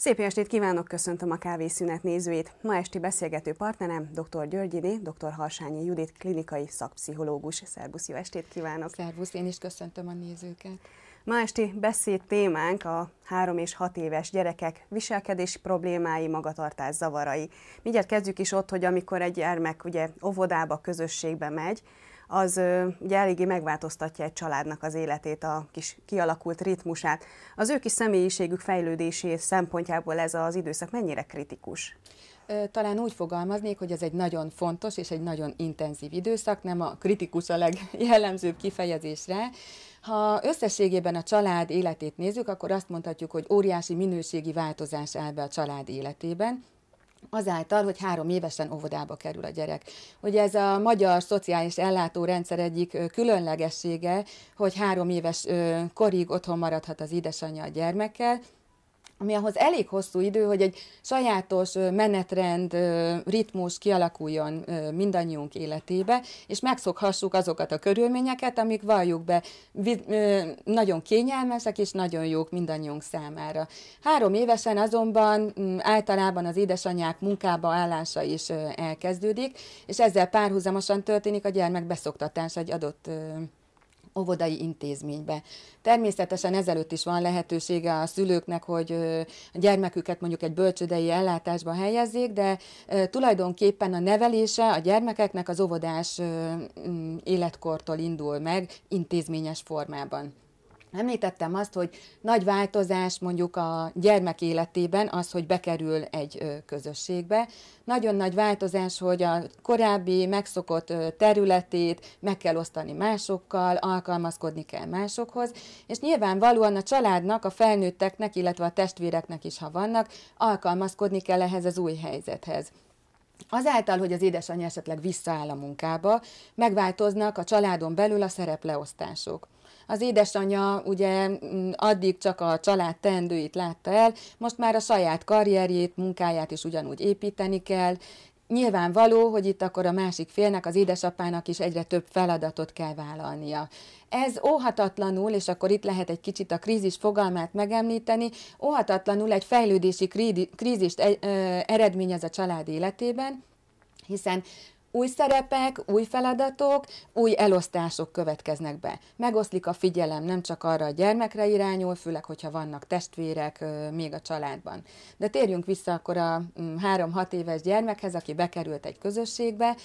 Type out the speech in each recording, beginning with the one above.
Szép estét kívánok, köszöntöm a kávészünet nézőit. Ma esti beszélgető partnerem dr. Györgyiné, dr. Harsányi Judit, klinikai szakpszichológus. Szerbusz, jó estét kívánok! Szervusz, én is köszöntöm a nézőket! Ma esti beszéd témánk a 3 és 6 éves gyerekek viselkedési problémái, magatartás zavarai. Mindjárt kezdjük is ott, hogy amikor egy gyermek ugye óvodába, közösségbe megy, az ugye eléggé megváltoztatja egy családnak az életét, a kis kialakult ritmusát. Az ő kis személyiségük fejlődési szempontjából ez az időszak mennyire kritikus? talán úgy fogalmaznék, hogy ez egy nagyon fontos és egy nagyon intenzív időszak, nem a kritikus a legjellemzőbb kifejezésre. Ha összességében a család életét nézzük, akkor azt mondhatjuk, hogy óriási minőségi változás áll be a család életében, azáltal, hogy három évesen óvodába kerül a gyerek. Ugye ez a magyar szociális ellátórendszer egyik különlegessége, hogy három éves korig otthon maradhat az édesanyja a gyermekkel, ami ahhoz elég hosszú idő, hogy egy sajátos menetrend, ritmus kialakuljon mindannyiunk életébe, és megszokhassuk azokat a körülményeket, amik valljuk be, nagyon kényelmesek és nagyon jók mindannyiunk számára. Három évesen azonban általában az édesanyák munkába állása is elkezdődik, és ezzel párhuzamosan történik a gyermek beszoktatása egy adott óvodai intézménybe. Természetesen ezelőtt is van lehetősége a szülőknek, hogy a gyermeküket mondjuk egy bölcsödei ellátásba helyezzék, de tulajdonképpen a nevelése a gyermekeknek az óvodás életkortól indul meg intézményes formában. Említettem azt, hogy nagy változás mondjuk a gyermek életében az, hogy bekerül egy közösségbe. Nagyon nagy változás, hogy a korábbi megszokott területét meg kell osztani másokkal, alkalmazkodni kell másokhoz, és nyilvánvalóan a családnak, a felnőtteknek, illetve a testvéreknek is, ha vannak, alkalmazkodni kell ehhez az új helyzethez. Azáltal, hogy az édesanyja esetleg visszaáll a munkába, megváltoznak a családon belül a szerepleosztások. Az édesanyja ugye mm, addig csak a család teendőit látta el, most már a saját karrierjét, munkáját is ugyanúgy építeni kell, Nyilvánvaló, hogy itt akkor a másik félnek, az édesapának is egyre több feladatot kell vállalnia. Ez óhatatlanul, és akkor itt lehet egy kicsit a krízis fogalmát megemlíteni, óhatatlanul egy fejlődési krízist eredményez a család életében, hiszen új szerepek, új feladatok, új elosztások következnek be. Megoszlik a figyelem, nem csak arra a gyermekre irányul, főleg, hogyha vannak testvérek még a családban. De térjünk vissza akkor a 3-6 mm, éves gyermekhez, aki bekerült egy közösségbe.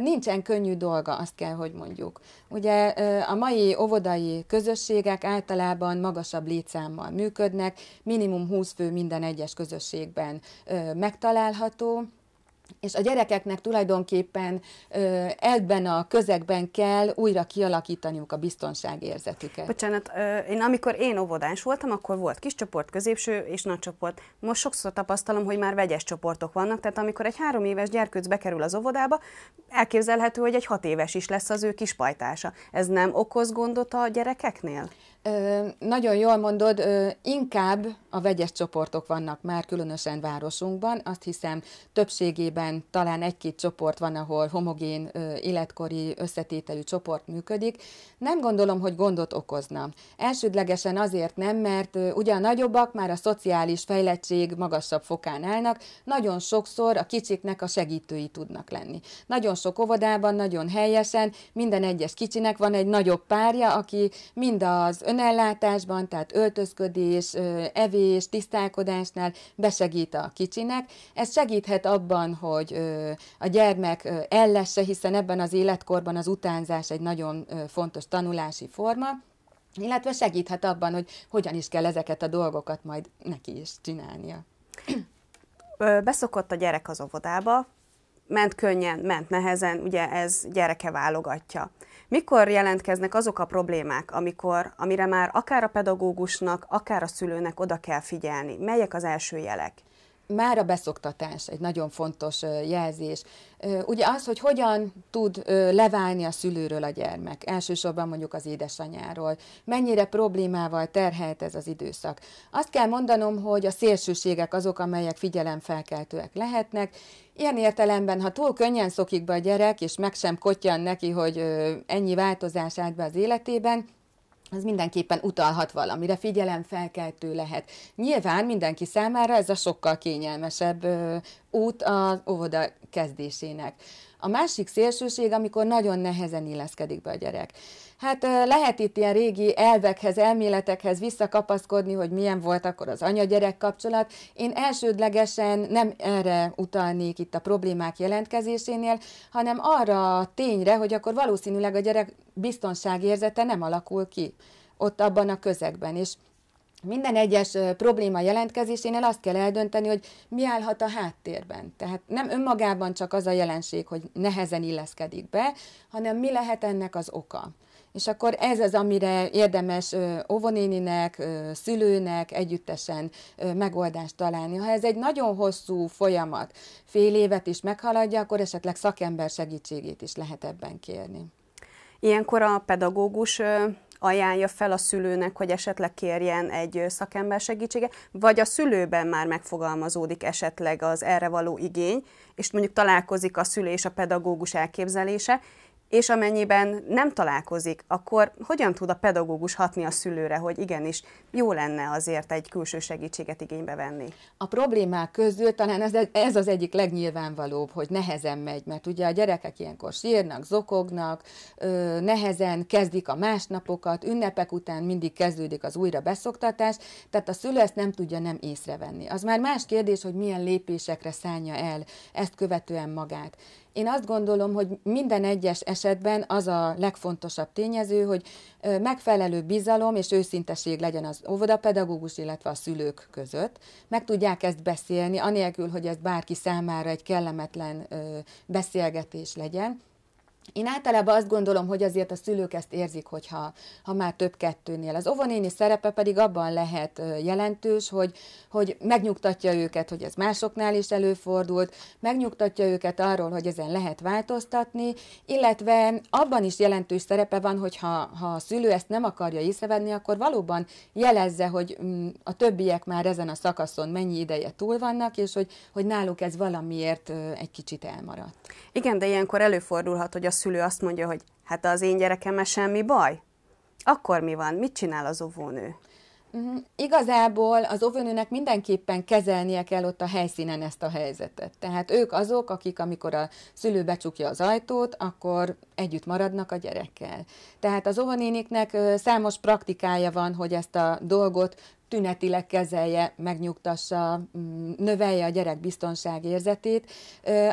Nincsen könnyű dolga, azt kell, hogy mondjuk. Ugye a mai óvodai közösségek általában magasabb létszámmal működnek, minimum 20 fő minden egyes közösségben megtalálható, és a gyerekeknek tulajdonképpen ebben a közegben kell újra kialakítaniuk a biztonságérzetüket. Bocsánat, én amikor én óvodás voltam, akkor volt kis csoport, középső és nagy csoport. Most sokszor tapasztalom, hogy már vegyes csoportok vannak, tehát amikor egy három éves gyerkőc bekerül az óvodába, elképzelhető, hogy egy hat éves is lesz az ő kis pajtása. Ez nem okoz gondot a gyerekeknél? Ö, nagyon jól mondod, ö, inkább a vegyes csoportok vannak már különösen városunkban. Azt hiszem többségében talán egy-két csoport van, ahol homogén ö, életkori összetételű csoport működik. Nem gondolom, hogy gondot okozna. Elsődlegesen azért nem, mert ö, ugye a nagyobbak már a szociális fejlettség magasabb fokán állnak, nagyon sokszor a kicsiknek a segítői tudnak lenni. Nagyon sok óvodában, nagyon helyesen, minden egyes kicsinek van egy nagyobb párja, aki mind az önellátásban, tehát öltözködés, evés, tisztálkodásnál besegít a kicsinek. Ez segíthet abban, hogy a gyermek ellesse, hiszen ebben az életkorban az utánzás egy nagyon fontos tanulási forma, illetve segíthet abban, hogy hogyan is kell ezeket a dolgokat majd neki is csinálnia. Beszokott a gyerek az óvodába, ment könnyen, ment nehezen, ugye ez gyereke válogatja. Mikor jelentkeznek azok a problémák, amikor, amire már akár a pedagógusnak, akár a szülőnek oda kell figyelni? Melyek az első jelek? Már a beszoktatás egy nagyon fontos jelzés. Ugye az, hogy hogyan tud leválni a szülőről a gyermek, elsősorban mondjuk az édesanyáról, mennyire problémával terhelt ez az időszak. Azt kell mondanom, hogy a szélsőségek azok, amelyek figyelemfelkeltőek lehetnek, Ilyen értelemben, ha túl könnyen szokik be a gyerek, és meg sem kotyan neki, hogy ennyi változás állt be az életében, az mindenképpen utalhat valamire, figyelemfelkeltő lehet. Nyilván mindenki számára ez a sokkal kényelmesebb út az óvoda kezdésének. A másik szélsőség, amikor nagyon nehezen illeszkedik be a gyerek. Hát lehet itt ilyen régi elvekhez, elméletekhez visszakapaszkodni, hogy milyen volt akkor az anya-gyerek kapcsolat. Én elsődlegesen nem erre utalnék itt a problémák jelentkezésénél, hanem arra a tényre, hogy akkor valószínűleg a gyerek biztonságérzete nem alakul ki ott abban a közegben. És minden egyes probléma jelentkezésénél azt kell eldönteni, hogy mi állhat a háttérben. Tehát nem önmagában csak az a jelenség, hogy nehezen illeszkedik be, hanem mi lehet ennek az oka. És akkor ez az, amire érdemes óvonéninek, szülőnek együttesen megoldást találni. Ha ez egy nagyon hosszú folyamat, fél évet is meghaladja, akkor esetleg szakember segítségét is lehet ebben kérni. Ilyenkor a pedagógus ajánlja fel a szülőnek, hogy esetleg kérjen egy szakember segítsége, vagy a szülőben már megfogalmazódik esetleg az erre való igény, és mondjuk találkozik a szülés és a pedagógus elképzelése, és amennyiben nem találkozik, akkor hogyan tud a pedagógus hatni a szülőre, hogy igenis jó lenne azért egy külső segítséget igénybe venni? A problémák közül talán ez, ez az egyik legnyilvánvalóbb, hogy nehezen megy, mert ugye a gyerekek ilyenkor sírnak, zokognak, nehezen kezdik a másnapokat, ünnepek után mindig kezdődik az újra beszoktatás, tehát a szülő ezt nem tudja nem észrevenni. Az már más kérdés, hogy milyen lépésekre szállja el ezt követően magát. Én azt gondolom, hogy minden egyes esetben az a legfontosabb tényező, hogy megfelelő bizalom és őszinteség legyen az óvodapedagógus, illetve a szülők között. Meg tudják ezt beszélni, anélkül, hogy ez bárki számára egy kellemetlen beszélgetés legyen, én általában azt gondolom, hogy azért a szülők ezt érzik, hogyha ha már több kettőnél. Az óvonéni szerepe pedig abban lehet jelentős, hogy, hogy megnyugtatja őket, hogy ez másoknál is előfordult, megnyugtatja őket arról, hogy ezen lehet változtatni, illetve abban is jelentős szerepe van, hogy ha, ha a szülő ezt nem akarja észrevenni, akkor valóban jelezze, hogy mm, a többiek már ezen a szakaszon mennyi ideje túl vannak, és hogy, hogy náluk ez valamiért egy kicsit elmaradt. Igen, de ilyenkor előfordulhat, hogy a szülő azt mondja, hogy hát az én gyerekemmel semmi baj, akkor mi van? Mit csinál az óvónő? Uh-huh. Igazából az óvónőnek mindenképpen kezelnie kell ott a helyszínen ezt a helyzetet. Tehát ők azok, akik amikor a szülő becsukja az ajtót, akkor együtt maradnak a gyerekkel. Tehát az óvónéniknek számos praktikája van, hogy ezt a dolgot tünetileg kezelje, megnyugtassa, mm, növelje a gyerek biztonságérzetét.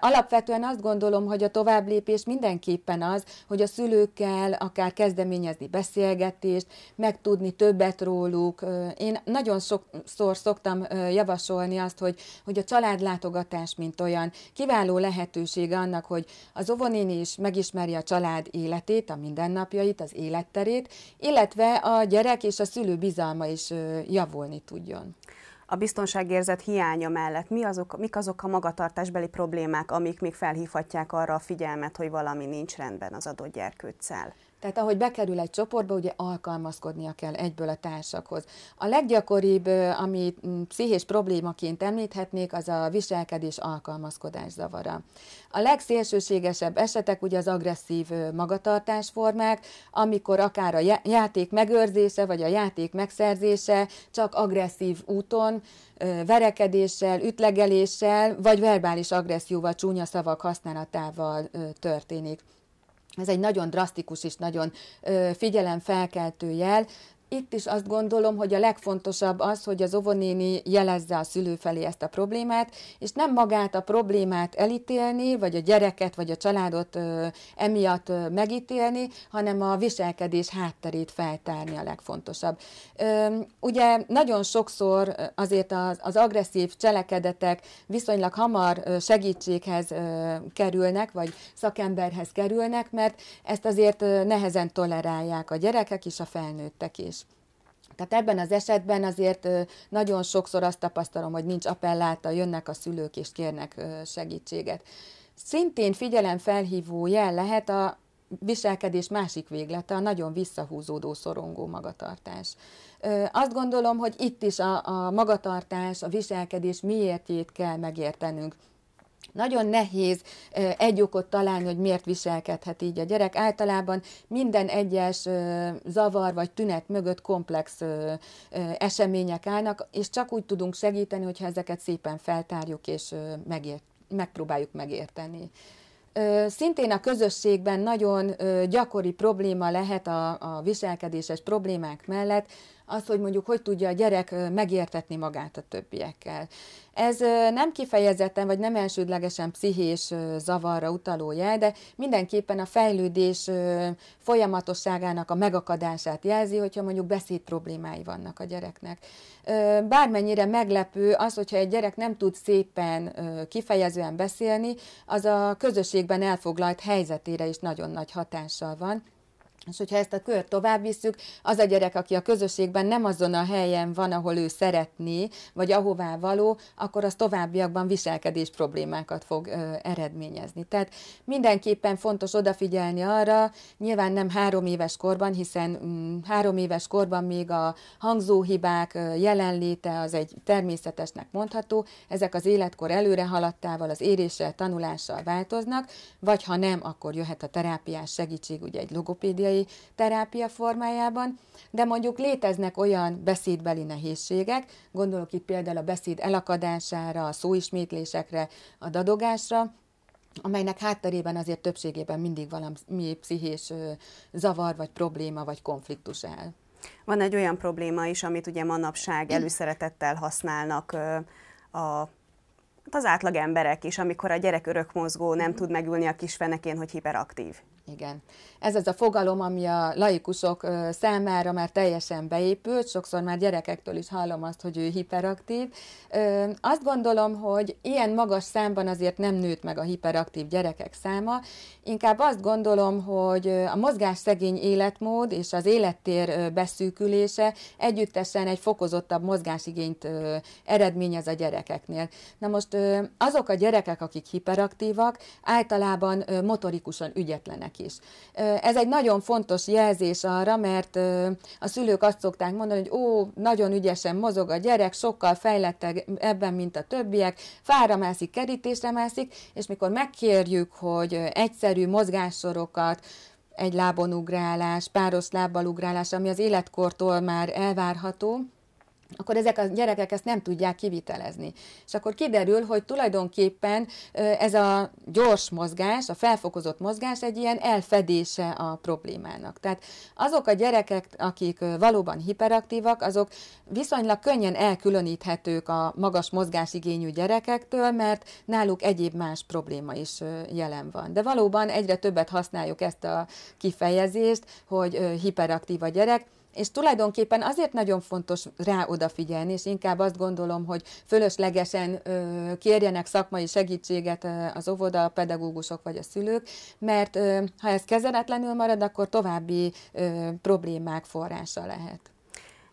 Alapvetően azt gondolom, hogy a tovább lépés mindenképpen az, hogy a szülőkkel akár kezdeményezni beszélgetést, megtudni többet róluk. Én nagyon sokszor szoktam javasolni azt, hogy, hogy a családlátogatás, mint olyan, kiváló lehetősége annak, hogy az óvonéni is megismeri a család életét, a mindennapjait, az életterét, illetve a gyerek és a szülő bizalma is javasolja ápolni tudjon. A biztonságérzet hiánya mellett mi azok, mik azok a magatartásbeli problémák, amik még felhívhatják arra a figyelmet, hogy valami nincs rendben az adott gyerkőccel? Tehát ahogy bekerül egy csoportba, ugye alkalmazkodnia kell egyből a társakhoz. A leggyakoribb, ami mm, pszichés problémaként említhetnék, az a viselkedés alkalmazkodás zavara. A legszélsőségesebb esetek ugye az agresszív magatartásformák, amikor akár a játék megőrzése vagy a játék megszerzése csak agresszív úton, verekedéssel, ütlegeléssel vagy verbális agresszióval, csúnya szavak használatával történik. Ez egy nagyon drasztikus és nagyon figyelemfelkeltő jel, itt is azt gondolom, hogy a legfontosabb az, hogy az ovonéni jelezze a szülő felé ezt a problémát, és nem magát a problémát elítélni, vagy a gyereket, vagy a családot ö, emiatt ö, megítélni, hanem a viselkedés hátterét feltárni a legfontosabb. Ö, ugye nagyon sokszor azért az, az agresszív cselekedetek viszonylag hamar segítséghez ö, kerülnek, vagy szakemberhez kerülnek, mert ezt azért nehezen tolerálják a gyerekek és a felnőttek is. Tehát ebben az esetben azért nagyon sokszor azt tapasztalom, hogy nincs appelláta, jönnek a szülők és kérnek segítséget. Szintén figyelemfelhívó jel lehet a viselkedés másik véglete, a nagyon visszahúzódó, szorongó magatartás. Azt gondolom, hogy itt is a, a magatartás, a viselkedés miértjét kell megértenünk. Nagyon nehéz egy okot találni, hogy miért viselkedhet így a gyerek. Általában minden egyes zavar vagy tünet mögött komplex események állnak, és csak úgy tudunk segíteni, hogyha ezeket szépen feltárjuk és megért, megpróbáljuk megérteni. Szintén a közösségben nagyon gyakori probléma lehet a, a viselkedéses problémák mellett, az, hogy mondjuk hogy tudja a gyerek megértetni magát a többiekkel. Ez nem kifejezetten, vagy nem elsődlegesen pszichés zavarra utaló jel, de mindenképpen a fejlődés folyamatosságának a megakadását jelzi, hogyha mondjuk beszéd problémái vannak a gyereknek. Bármennyire meglepő az, hogyha egy gyerek nem tud szépen kifejezően beszélni, az a közösségben elfoglalt helyzetére is nagyon nagy hatással van. És hogyha ezt a kör tovább visszük, az a gyerek, aki a közösségben nem azon a helyen van, ahol ő szeretné, vagy ahová való, akkor az továbbiakban viselkedés problémákat fog ö, eredményezni. Tehát mindenképpen fontos odafigyelni arra, nyilván nem három éves korban, hiszen mm, három éves korban még a hangzóhibák ö, jelenléte az egy természetesnek mondható, ezek az életkor előre haladtával, az éréssel, tanulással változnak, vagy ha nem, akkor jöhet a terápiás segítség, ugye egy logopédiai fizikai terápia formájában, de mondjuk léteznek olyan beszédbeli nehézségek, gondolok itt például a beszéd elakadására, a szóismétlésekre, a dadogásra, amelynek hátterében azért többségében mindig valami pszichés zavar, vagy probléma, vagy konfliktus áll. Van egy olyan probléma is, amit ugye manapság előszeretettel használnak a hát az átlag emberek is, amikor a gyerek örökmozgó nem tud megülni a kis fenekén, hogy hiperaktív. Igen. Ez az a fogalom, ami a laikusok számára már teljesen beépült, sokszor már gyerekektől is hallom azt, hogy ő hiperaktív. Azt gondolom, hogy ilyen magas számban azért nem nőtt meg a hiperaktív gyerekek száma, inkább azt gondolom, hogy a mozgásszegény életmód és az élettér beszűkülése együttesen egy fokozottabb mozgásigényt eredményez a gyerekeknél. Na most azok a gyerekek, akik hiperaktívak, általában motorikusan ügyetlenek is. Ez egy nagyon fontos jelzés arra, mert a szülők azt szokták mondani, hogy ó, nagyon ügyesen mozog a gyerek, sokkal fejlettebb ebben, mint a többiek, fára mászik, kerítésre mászik, és mikor megkérjük, hogy egyszerű mozgássorokat, egy lábon ugrálás, páros lábbal ugrálás, ami az életkortól már elvárható, akkor ezek a gyerekek ezt nem tudják kivitelezni. És akkor kiderül, hogy tulajdonképpen ez a gyors mozgás, a felfokozott mozgás egy ilyen elfedése a problémának. Tehát azok a gyerekek, akik valóban hiperaktívak, azok viszonylag könnyen elkülöníthetők a magas mozgásigényű gyerekektől, mert náluk egyéb más probléma is jelen van. De valóban egyre többet használjuk ezt a kifejezést, hogy hiperaktív a gyerek, és tulajdonképpen azért nagyon fontos rá odafigyelni, és inkább azt gondolom, hogy fölöslegesen ö, kérjenek szakmai segítséget az óvoda, a pedagógusok vagy a szülők, mert ö, ha ez kezeletlenül marad, akkor további ö, problémák forrása lehet.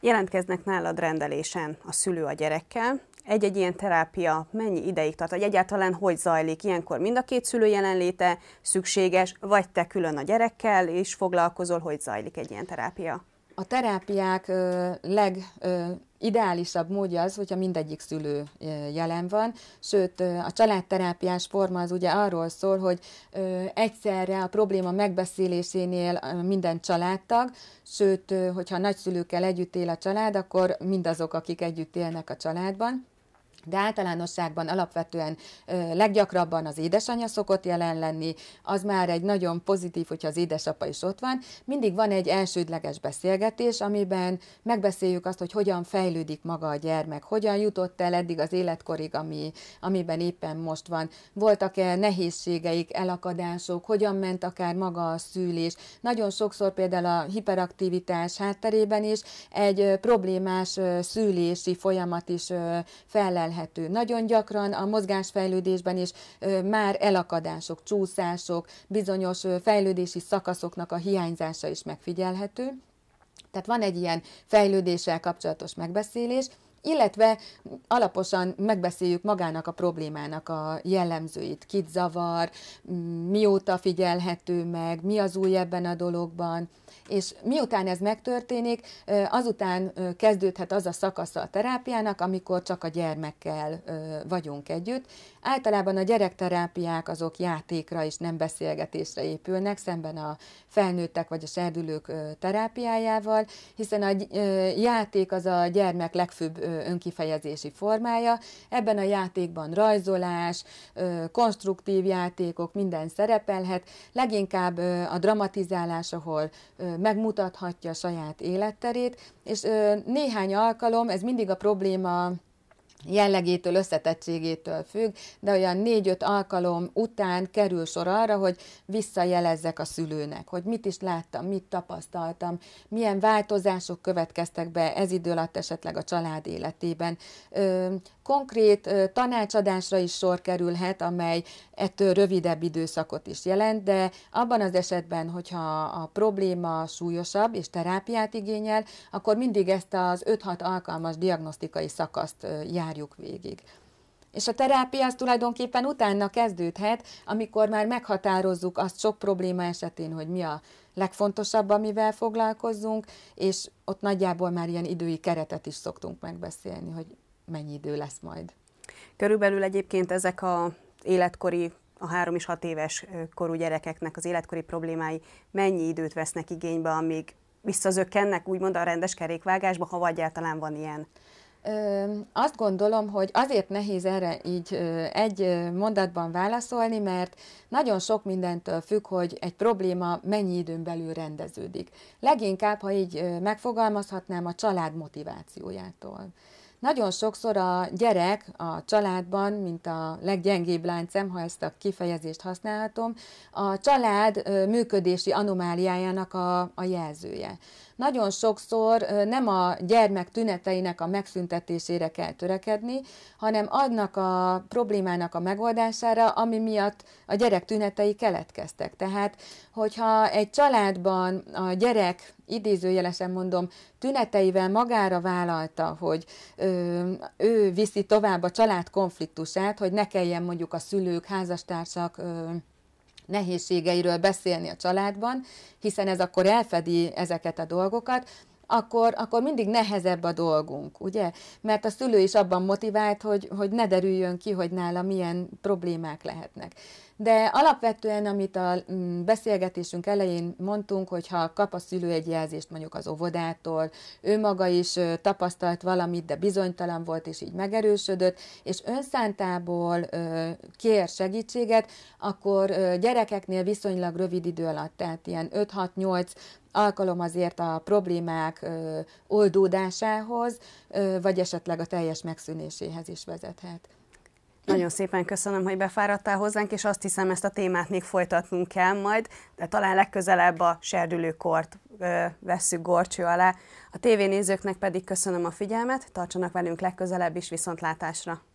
Jelentkeznek nálad rendelésen a szülő a gyerekkel, egy-egy ilyen terápia mennyi ideig tart, vagy egyáltalán hogy zajlik? Ilyenkor mind a két szülő jelenléte szükséges, vagy te külön a gyerekkel és foglalkozol, hogy zajlik egy ilyen terápia? A terápiák legideálisabb módja az, hogyha mindegyik szülő jelen van, sőt a családterápiás forma az ugye arról szól, hogy egyszerre a probléma megbeszélésénél minden családtag, sőt, hogyha nagyszülőkkel együtt él a család, akkor mindazok, akik együtt élnek a családban de általánosságban alapvetően ö, leggyakrabban az édesanyja szokott jelen lenni, az már egy nagyon pozitív, hogyha az édesapa is ott van. Mindig van egy elsődleges beszélgetés, amiben megbeszéljük azt, hogy hogyan fejlődik maga a gyermek, hogyan jutott el eddig az életkorig, ami, amiben éppen most van. Voltak-e nehézségeik, elakadások, hogyan ment akár maga a szülés. Nagyon sokszor például a hiperaktivitás hátterében is egy problémás szülési folyamat is felelhető kezelhető. Nagyon gyakran a mozgásfejlődésben is már elakadások, csúszások, bizonyos fejlődési szakaszoknak a hiányzása is megfigyelhető. Tehát van egy ilyen fejlődéssel kapcsolatos megbeszélés, illetve alaposan megbeszéljük magának a problémának a jellemzőit, kit zavar, mióta figyelhető meg, mi az új ebben a dologban, és miután ez megtörténik, azután kezdődhet az a szakasza a terápiának, amikor csak a gyermekkel vagyunk együtt. Általában a gyerekterápiák azok játékra és nem beszélgetésre épülnek, szemben a felnőttek vagy a serdülők terápiájával, hiszen a játék az a gyermek legfőbb önkifejezési formája. Ebben a játékban rajzolás, konstruktív játékok, minden szerepelhet. Leginkább a dramatizálás, ahol megmutathatja a saját életterét, és néhány alkalom, ez mindig a probléma jellegétől, összetettségétől függ, de olyan négy-öt alkalom után kerül sor arra, hogy visszajelezzek a szülőnek, hogy mit is láttam, mit tapasztaltam, milyen változások következtek be ez idő alatt esetleg a család életében. Konkrét tanácsadásra is sor kerülhet, amely ettől rövidebb időszakot is jelent, de abban az esetben, hogyha a probléma súlyosabb és terápiát igényel, akkor mindig ezt az 5-6 alkalmas diagnosztikai szakaszt jár járjuk végig. És a terápia az tulajdonképpen utána kezdődhet, amikor már meghatározzuk azt sok probléma esetén, hogy mi a legfontosabb, amivel foglalkozzunk, és ott nagyjából már ilyen idői keretet is szoktunk megbeszélni, hogy mennyi idő lesz majd. Körülbelül egyébként ezek a életkori a három és hat éves korú gyerekeknek az életkori problémái mennyi időt vesznek igénybe, amíg visszazökkennek úgymond a rendes kerékvágásba, ha vagy egyáltalán van ilyen? Azt gondolom, hogy azért nehéz erre így egy mondatban válaszolni, mert nagyon sok mindentől függ, hogy egy probléma mennyi időn belül rendeződik. Leginkább, ha így megfogalmazhatnám, a család motivációjától. Nagyon sokszor a gyerek a családban, mint a leggyengébb láncem, ha ezt a kifejezést használhatom, a család működési anomáliájának a, a jelzője nagyon sokszor nem a gyermek tüneteinek a megszüntetésére kell törekedni, hanem adnak a problémának a megoldására, ami miatt a gyerek tünetei keletkeztek. Tehát, hogyha egy családban a gyerek idézőjelesen mondom, tüneteivel magára vállalta, hogy ö, ő viszi tovább a család konfliktusát, hogy ne kelljen mondjuk a szülők, házastársak ö, nehézségeiről beszélni a családban, hiszen ez akkor elfedi ezeket a dolgokat, akkor, akkor mindig nehezebb a dolgunk, ugye? Mert a szülő is abban motivált, hogy, hogy ne derüljön ki, hogy nála milyen problémák lehetnek. De alapvetően, amit a mm, beszélgetésünk elején mondtunk, hogy ha kap a szülő egy jelzést mondjuk az óvodától, ő maga is tapasztalt valamit, de bizonytalan volt, és így megerősödött, és önszántából kér segítséget, akkor gyerekeknél viszonylag rövid idő alatt, tehát ilyen 5-6-8 alkalom azért a problémák oldódásához, vagy esetleg a teljes megszűnéséhez is vezethet. Nagyon szépen köszönöm, hogy befáradtál hozzánk, és azt hiszem, ezt a témát még folytatnunk kell majd, de talán legközelebb a serdülőkort vesszük gorcső alá. A tévénézőknek pedig köszönöm a figyelmet, tartsanak velünk legközelebb is viszontlátásra!